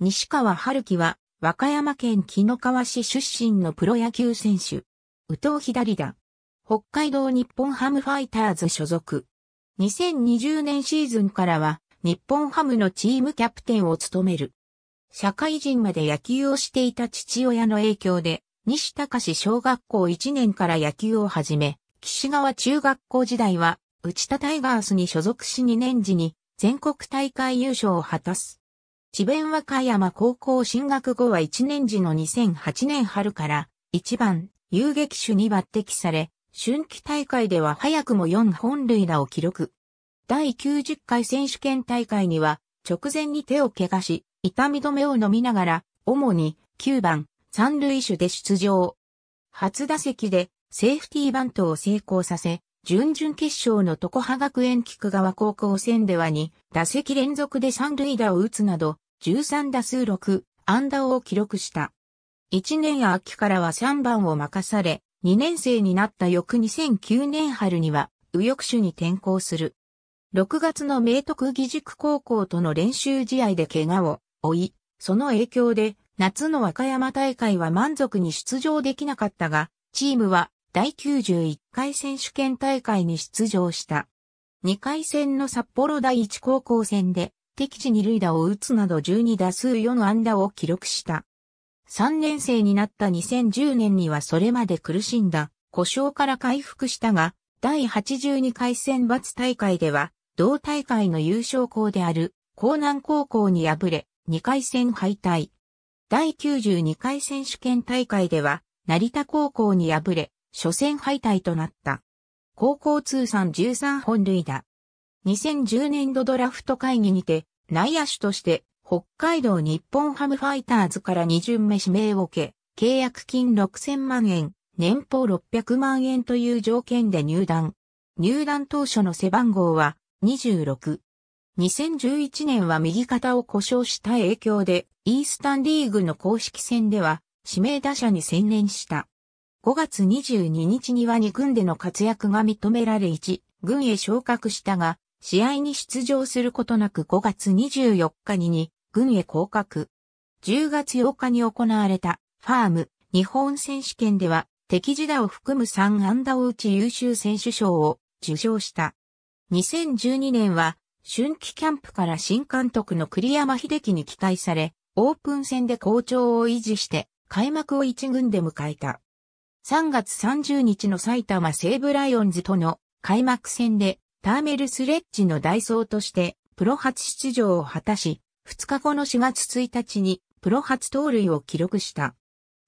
西川春樹は、和歌山県木の川市出身のプロ野球選手。宇藤左だ。北海道日本ハムファイターズ所属。2020年シーズンからは、日本ハムのチームキャプテンを務める。社会人まで野球をしていた父親の影響で、西高小学校1年から野球を始め、岸川中学校時代は、内田タイガースに所属し2年時に全国大会優勝を果たす。智弁和歌山高校進学後は1年時の2008年春から1番遊撃手に抜擢され、春季大会では早くも4本塁打を記録。第90回選手権大会には直前に手を怪我し、痛み止めを飲みながら、主に9番三塁手で出場。初打席でセーフティーバントを成功させ、準々決勝の常葉学園菊川高校戦ではに打席連続で三塁打を打つなど、13打数6安打を記録した。1年秋からは3番を任され、2年生になった翌2009年春には右翼手に転向する。6月の明徳義塾高校との練習試合で怪我を負い、その影響で夏の和歌山大会は満足に出場できなかったが、チームは第91回選手権大会に出場した。2回戦の札幌第一高校戦で、敵地二塁打を打つなど12打数4安打を記録した。3年生になった2010年にはそれまで苦しんだ故障から回復したが、第82回選抜大会では、同大会の優勝校である、江南高校に敗れ、2回戦敗退。第92回選手権大会では、成田高校に敗れ、初戦敗退となった。高校通算13本塁打。2010年度ドラフト会議にて、内野手として、北海道日本ハムファイターズから2巡目指名を受け、契約金6000万円、年俸600万円という条件で入団。入団当初の背番号は26。2011年は右肩を故障した影響で、イースタンリーグの公式戦では、指名打者に専念した。5月22日には2軍での活躍が認められ1軍へ昇格したが、試合に出場することなく5月24日に2軍へ降格。10月8日に行われたファーム日本選手権では敵時打を含む3安打を打ち優秀選手賞を受賞した。2012年は春季キャンプから新監督の栗山秀樹に期待され、オープン戦で好調を維持して開幕を1軍で迎えた。3月30日の埼玉西武ライオンズとの開幕戦でターメルスレッジの代ーとしてプロ初出場を果たし、2日後の4月1日にプロ初盗塁を記録した。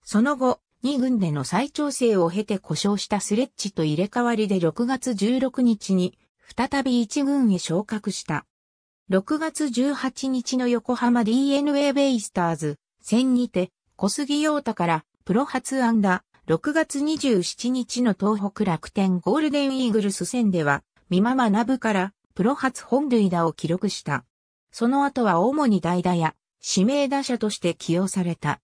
その後、2軍での再調整を経て故障したスレッジと入れ替わりで6月16日に再び1軍へ昇格した。6月18日の横浜 DNA ベイスターズ戦にて小杉陽太からプロ初安打6月27日の東北楽天ゴールデンイーグルス戦では、美馬学からプロ初本塁打を記録した。その後は主に代打や指名打者として起用された。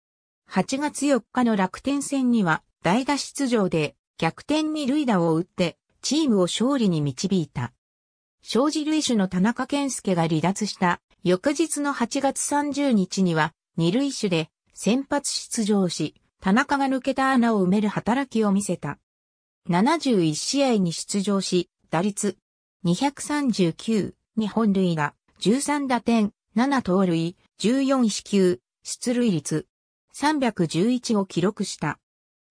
8月4日の楽天戦には代打出場で逆転に塁打を打ってチームを勝利に導いた。生じ類種の田中健介が離脱した翌日の8月30日には二塁手で先発出場し、田中が抜けた穴を埋める働きを見せた。71試合に出場し、打率239日本塁打、13打点、7盗塁、14四球、出塁率311を記録した。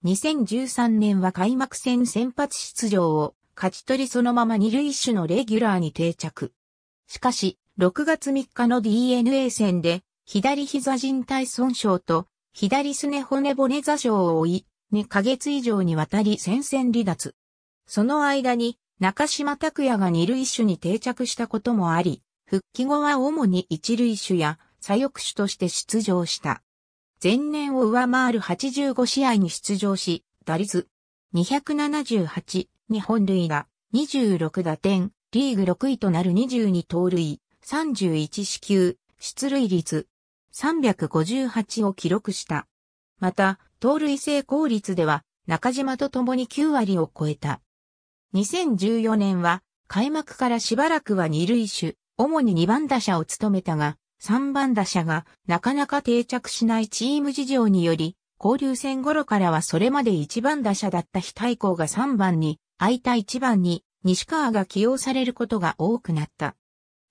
2013年は開幕戦先発出場を勝ち取りそのまま二塁手のレギュラーに定着。しかし、6月3日の DNA 戦で左膝靭帯損傷と左すね骨骨座傷を追い、2ヶ月以上にわたり戦線離脱。その間に、中島拓也が二塁手に定着したこともあり、復帰後は主に一塁手や左翼手として出場した。前年を上回る85試合に出場し、打率278、日本塁打、26打点、リーグ6位となる22盗塁、31四球、出塁率358を記録した。また、盗塁成功率では中島と共に9割を超えた。2014年は開幕からしばらくは二塁手、主に2番打者を務めたが、3番打者がなかなか定着しないチーム事情により、交流戦頃からはそれまで1番打者だった非対抗が3番に、空いた1番に、西川が起用されることが多くなった。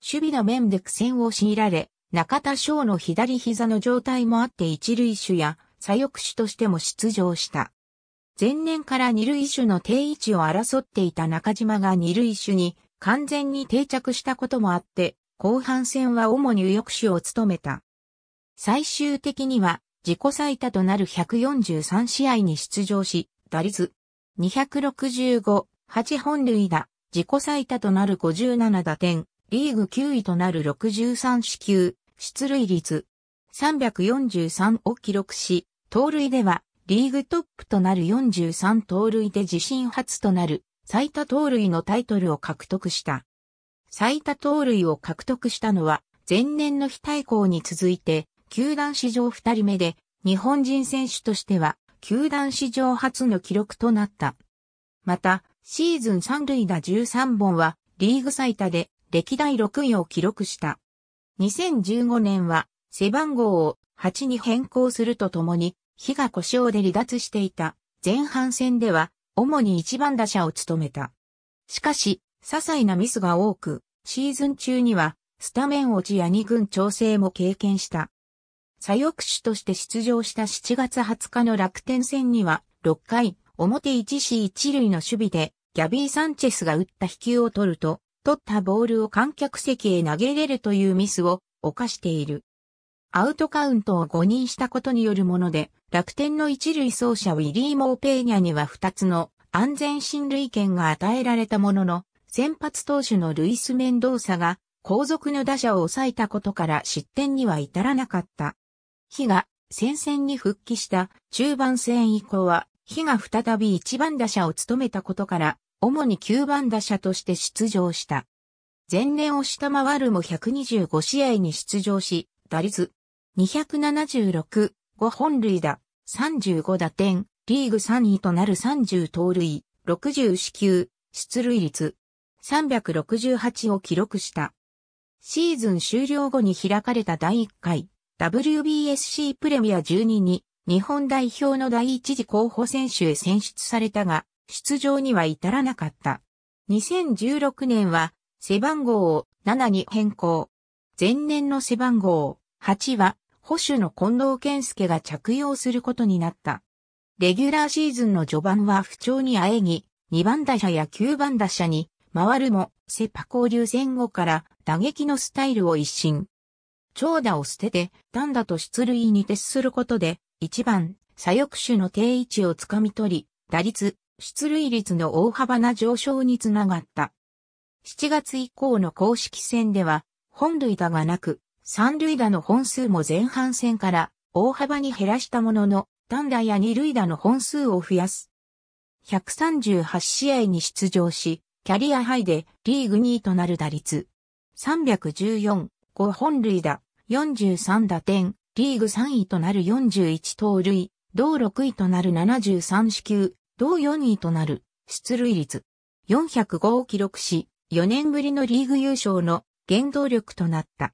守備の面で苦戦を強いられ、中田翔の左膝の状態もあって一塁手や左翼手としても出場した。前年から二塁手の定位置を争っていた中島が二塁手に完全に定着したこともあって、後半戦は主に右翼手を務めた。最終的には自己最多となる143試合に出場し、打率265、8本塁打、自己最多となる57打点、リーグ9位となる63四球、出塁率343を記録し、盗塁ではリーグトップとなる43盗塁で自身初となる最多盗塁のタイトルを獲得した。最多盗塁を獲得したのは前年の非対抗に続いて球団史上2人目で日本人選手としては球団史上初の記録となった。また、シーズン3塁打13本はリーグ最多で歴代6位を記録した。2015年は背番号を8に変更するとともに、日が故障で離脱していた前半戦では主に1番打者を務めた。しかし、些細なミスが多く、シーズン中にはスタメン落ちや2軍調整も経験した。左翼手として出場した7月20日の楽天戦には6回表1死1塁の守備でギャビー・サンチェスが打った飛球を取ると取ったボールを観客席へ投げ入れるというミスを犯している。アウトカウントを誤認したことによるもので、楽天の一塁走者ウィリー・モーペーニャには2つの安全進塁権が与えられたものの、先発投手のルイス・メンドーサが後続の打者を抑えたことから失点には至らなかった。日が戦線に復帰した中盤戦以降は、日が再び一番打者を務めたことから、主に9番打者として出場した。前年を下回るも125試合に出場し、打率276、5本塁打、35打点、リーグ3位となる30盗塁、60四球、出塁率368を記録した。シーズン終了後に開かれた第1回 WBSC プレミア12に日本代表の第一次候補選手へ選出されたが、出場には至らなかった。2016年は背番号を7に変更。前年の背番号8は保守の近藤健介が着用することになった。レギュラーシーズンの序盤は不調にあえぎ、2番打者や9番打者に回るも、セパ交流前後から打撃のスタイルを一新。長打を捨てて、単打と出塁に徹することで、1番、左翼手の定位置をつかみ取り、打率出塁率の大幅な上昇につながった。7月以降の公式戦では、本塁打がなく、三塁打の本数も前半戦から大幅に減らしたものの、単打や二塁打の本数を増やす。138試合に出場し、キャリアハイでリーグ2位となる打率。314、5本塁打、43打点、リーグ3位となる41盗塁、同6位となる73四球、同4位となる出塁率405を記録し、4年ぶりのリーグ優勝の原動力となった。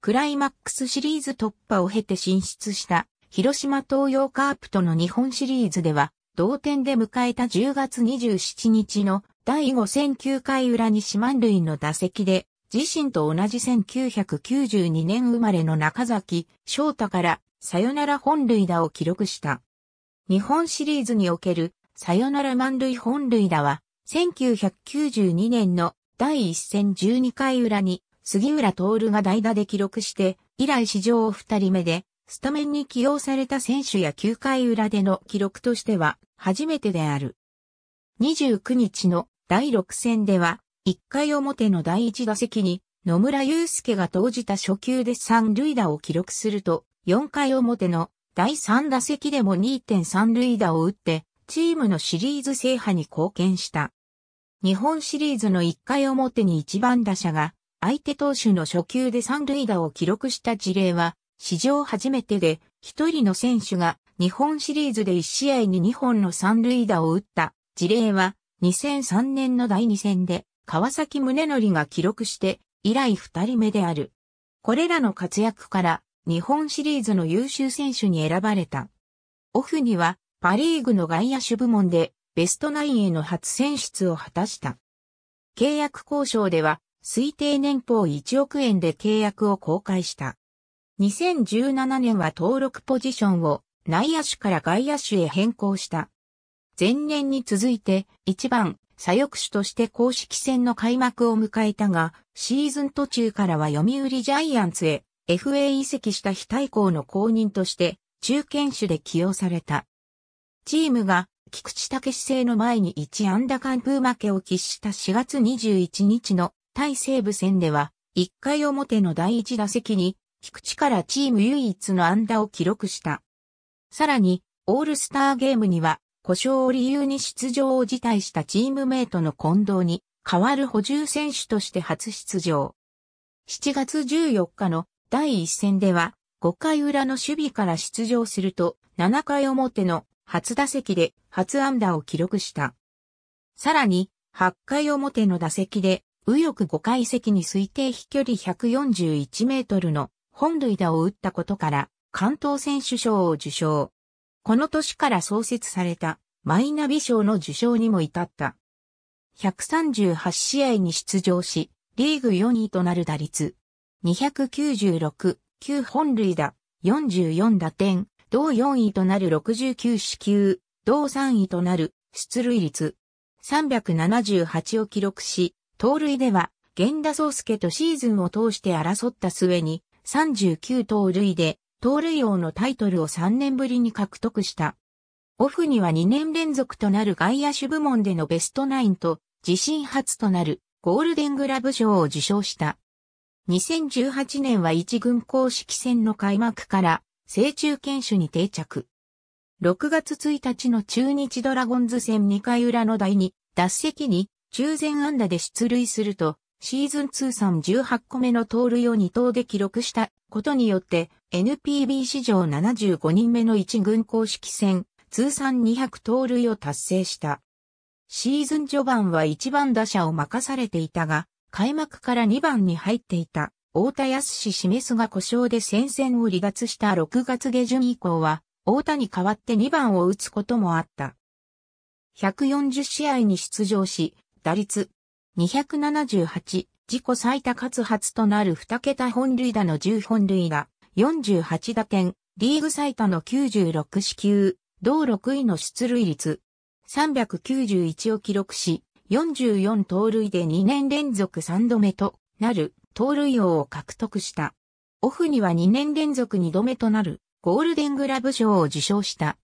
クライマックスシリーズ突破を経て進出した広島東洋カープとの日本シリーズでは同点で迎えた10月27日の第5戦9回裏に四万塁の打席で自身と同じ1992年生まれの中崎翔太からサヨナラ本塁打を記録した。日本シリーズにおけるサヨナラ満塁本塁打は、1992年の第1戦12回裏に杉浦徹が代打で記録して、以来史上2人目で、スタメンに起用された選手や9回裏での記録としては初めてである。29日の第6戦では、1回表の第1打席に野村祐介が投じた初球で3塁打を記録すると、4回表の第3打席でも2.3塁打を打って、チームのシリーズ制覇に貢献した。日本シリーズの1回表に1番打者が相手投手の初球で三塁打を記録した事例は史上初めてで一人の選手が日本シリーズで1試合に2本の三塁打を打った事例は2003年の第2戦で川崎宗則が記録して以来2人目である。これらの活躍から日本シリーズの優秀選手に選ばれた。オフにはパリーグの外野手部門でベストナインへの初選出を果たした。契約交渉では推定年俸1億円で契約を公開した。2017年は登録ポジションを内野手から外野手へ変更した。前年に続いて1番左翼手として公式戦の開幕を迎えたが、シーズン途中からは読売ジャイアンツへ FA 移籍した非対抗の公認として中堅手で起用された。チームが菊池武製の前に1安打完封負けを喫した4月21日の対西部戦では、1回表の第1打席に、菊池からチーム唯一の安打を記録した。さらに、オールスターゲームには、故障を理由に出場を辞退したチームメイトの近藤に、代わる補充選手として初出場。7月14日の第1戦では、5回裏の守備から出場すると、7回表の初打席で初安打を記録した。さらに、8回表の打席で、右翼5階席に推定飛距離141メートルの本塁打を打ったことから、関東選手賞を受賞。この年から創設されたマイナビ賞の受賞にも至った。138試合に出場し、リーグ4位となる打率。296、9本塁打、44打点、同4位となる69支球、同3位となる出塁率378を記録し、盗塁では、源田壮介とシーズンを通して争った末に、39盗塁で、盗塁王のタイトルを3年ぶりに獲得した。オフには2年連続となる外野手部門でのベストナインと、自身初となるゴールデングラブ賞を受賞した。2018年は一軍公式戦の開幕から成中堅種に定着。6月1日の中日ドラゴンズ戦2回裏の第2脱席に中前安打で出塁すると、シーズン通算18個目の盗塁を2投で記録したことによって、NPB 史上75人目の1軍公式戦、通算200盗塁を達成した。シーズン序盤は1番打者を任されていたが、開幕から2番に入っていた。大田康氏示すが故障で戦線を離脱した6月下旬以降は、大田に代わって2番を打つこともあった。140試合に出場し、打率278、自己最多かつ初となる2桁本塁打の10本塁打、48打点、リーグ最多の96支球、同6位の出塁率、391を記録し、44盗塁で2年連続3度目となる盗塁王を獲得した。オフには2年連続2度目となるゴールデングラブ賞を受賞した。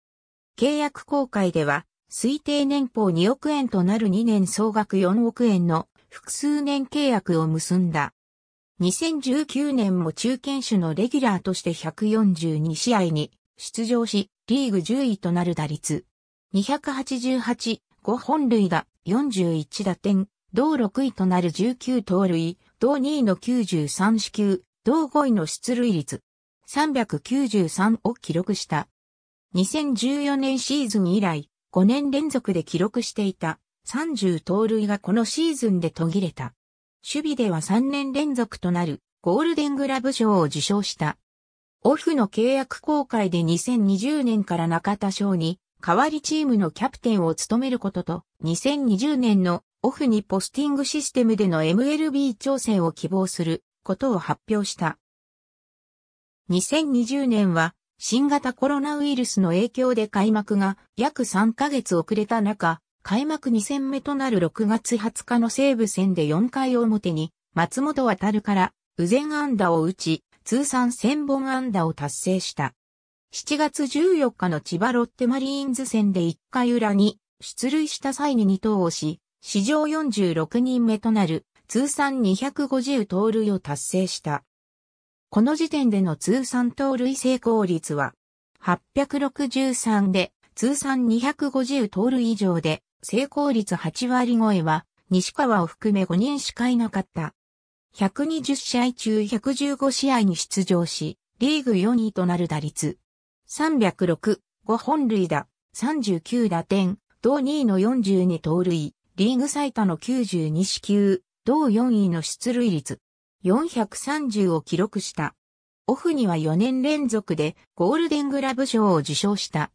契約公開では、推定年俸2億円となる2年総額4億円の複数年契約を結んだ。2019年も中堅種のレギュラーとして142試合に出場し、リーグ10位となる打率。288、5本塁打、41打点、同6位となる19盗塁、同2位の93死球、同5位の出塁率、393を記録した。2014年シーズン以来、5年連続で記録していた30盗塁がこのシーズンで途切れた。守備では3年連続となるゴールデングラブ賞を受賞した。オフの契約公開で2020年から中田賞に代わりチームのキャプテンを務めることと2020年のオフにポスティングシステムでの MLB 挑戦を希望することを発表した。2020年は新型コロナウイルスの影響で開幕が約3ヶ月遅れた中、開幕2戦目となる6月20日の西武戦で4回表に松本渡から右前安打を打ち、通算1000本安打を達成した。7月14日の千葉ロッテマリーンズ戦で1回裏に出塁した際に2投をし、史上46人目となる通算250盗塁を達成した。この時点での通算盗塁成功率は863で通算250盗塁以上で成功率8割超えは西川を含め5人しかいなかった。120試合中115試合に出場し、リーグ4位となる打率。306、5本塁打、39打点、同2位の42盗塁。リーグ最多の92支球、同4位の出塁率、430を記録した。オフには4年連続でゴールデングラブ賞を受賞した。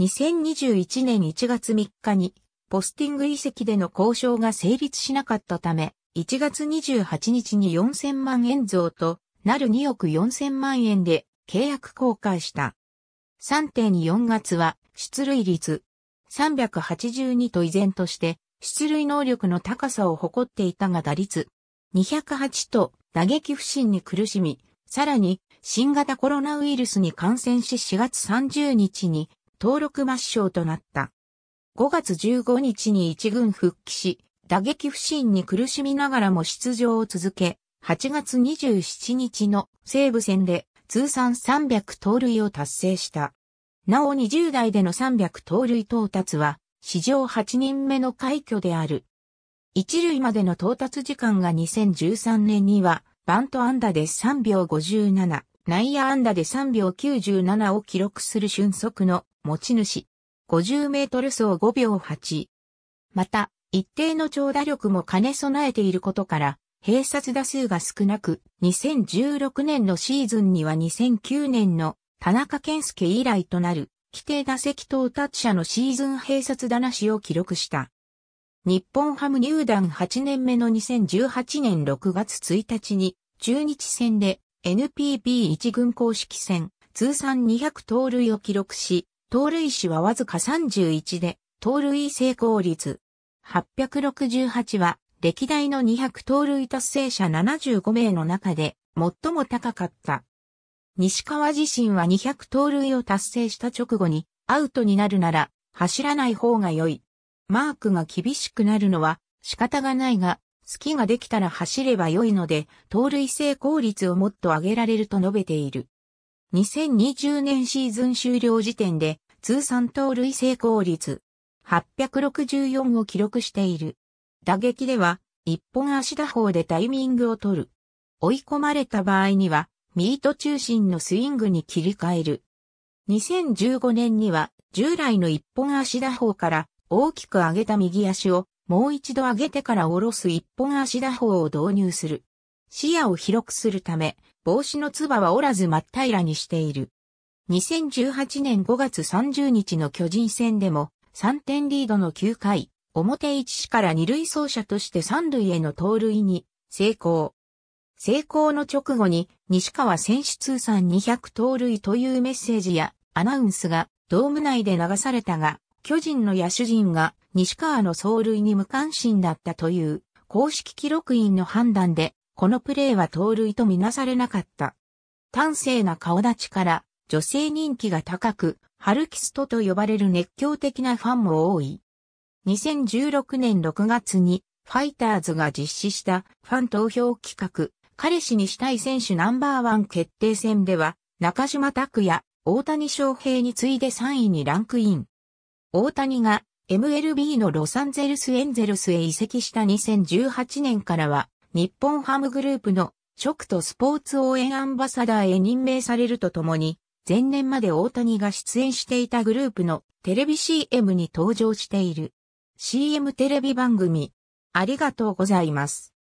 2021年1月3日に、ポスティング遺跡での交渉が成立しなかったため、1月28日に4000万円増となる2億4000万円で契約公開した。3.4月は出塁率382と依然として出塁能力の高さを誇っていたが打率208と打撃不振に苦しみ、さらに新型コロナウイルスに感染し4月30日に登録抹消となった。5月15日に一軍復帰し、打撃不振に苦しみながらも出場を続け、8月27日の西武戦で通算300盗塁を達成した。なお20代での300盗塁到達は史上8人目の快挙である。一塁までの到達時間が2013年には、バント安打で3秒57、内野安打で3秒97を記録する俊足の持ち主。50メートル走5秒8。また、一定の長打力も兼ね備えていることから、併殺打数が少なく、2016年のシーズンには2009年の田中健介以来となる規定打席到達者のシーズン併殺打なしを記録した。日本ハム入団8年目の2018年6月1日に、中日戦で NPB1 軍公式戦通算200盗塁を記録し、盗塁死はわずか31で、盗塁成功率868は、歴代の200盗塁達成者75名の中で最も高かった。西川自身は200盗塁を達成した直後に、アウトになるなら、走らない方が良い。マークが厳しくなるのは仕方がないが、隙ができたら走れば良いので、盗塁成功率をもっと上げられると述べている。2020年シーズン終了時点で、通算盗塁成功率864を記録している。打撃では、一本足打法でタイミングを取る。追い込まれた場合には、ミート中心のスイングに切り替える。2015年には従来の一本足打法から大きく上げた右足をもう一度上げてから下ろす一本足打法を導入する。視野を広くするため、帽子のつばは折らず真っ平らにしている。2018年5月30日の巨人戦でも3点リードの9回、表一死から二塁走者として三塁への盗塁に成功。成功の直後に西川選手通算200盗塁というメッセージやアナウンスがドーム内で流されたが、巨人の野手陣が西川の走塁に無関心だったという公式記録員の判断で、このプレーは盗塁とみなされなかった。端正な顔立ちから女性人気が高く、ハルキストと呼ばれる熱狂的なファンも多い。2016年6月にファイターズが実施したファン投票企画彼氏にしたい選手ナンバーワン決定戦では、中島拓也、大谷翔平に次いで3位にランクイン。大谷が MLB のロサンゼルスエンゼルスへ移籍した2018年からは、日本ハムグループの食とスポーツ応援アンバサダーへ任命されるとともに、前年まで大谷が出演していたグループのテレビ CM に登場している。CM テレビ番組、ありがとうございます。